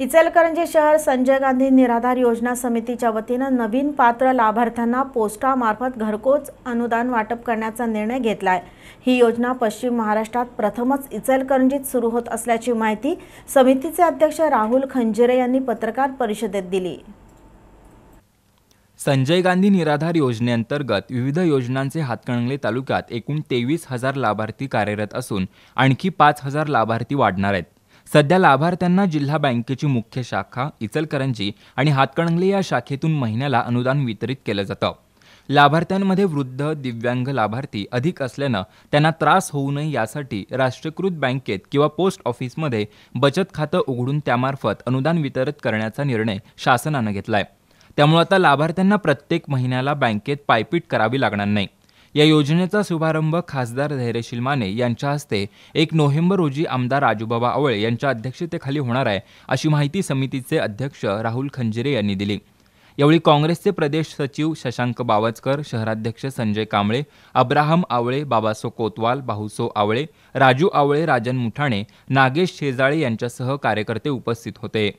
इचलकरंजी शहर संजय गांधी निराधार योजना समितीच्या वतीनं नवीन पात्र लाभार्थ्यांना पोस्टामार्फत घरकोच अनुदान वाटप करण्याचा निर्णय घेतला आहे ही योजना पश्चिम महाराष्ट्रात प्रथमच इचलकरंजीत सुरू होत असल्याची माहिती समितीचे अध्यक्ष राहुल खंजेरे यांनी पत्रकार परिषदेत दिली संजय गांधी निराधार योजनेअंतर्गत विविध योजनांचे हातकणंगले तालुक्यात एकूण तेवीस हजार लाभार्थी कार्यरत असून आणखी पाच हजार लाभार्थी वाढणार आहेत सध्या लाभार्थ्यांना जिल्हा बँकेची मुख्य शाखा इचलकरंजी आणि हातकणंगले या शाखेतून महिन्याला अनुदान वितरित केलं जातं लाभार्थ्यांमध्ये वृद्ध दिव्यांग लाभार्थी अधिक असल्यानं त्यांना त्रास होऊ नये यासाठी राष्ट्रीयकृत बँकेत किंवा पोस्ट ऑफिसमध्ये बचत खातं उघडून त्यामार्फत अनुदान वितरित करण्याचा निर्णय शासनानं घेतला आहे त्यामुळे आता लाभार्थ्यांना प्रत्येक महिन्याला बँकेत पायपीट करावी लागणार नाही या योजनेचा शुभारंभ खासदार धैर्यशील माने यांच्या हस्ते एक नोव्हेंबर रोजी आमदार राजूबाबा आवळे यांच्या अध्यक्षतेखाली होणार आहे अशी माहिती समितीचे अध्यक्ष राहुल खंजिरे यांनी दिली यावेळी काँग्रेसचे प्रदेश सचिव शशांक बावचकर शहराध्यक्ष संजय कांबळे अब्राहम आवळे बाबासो कोतवाल बाहुसो आवळे राजू आवळे राजन मुठाणे नागेश शेजाळे यांच्यासह कार्यकर्ते उपस्थित होते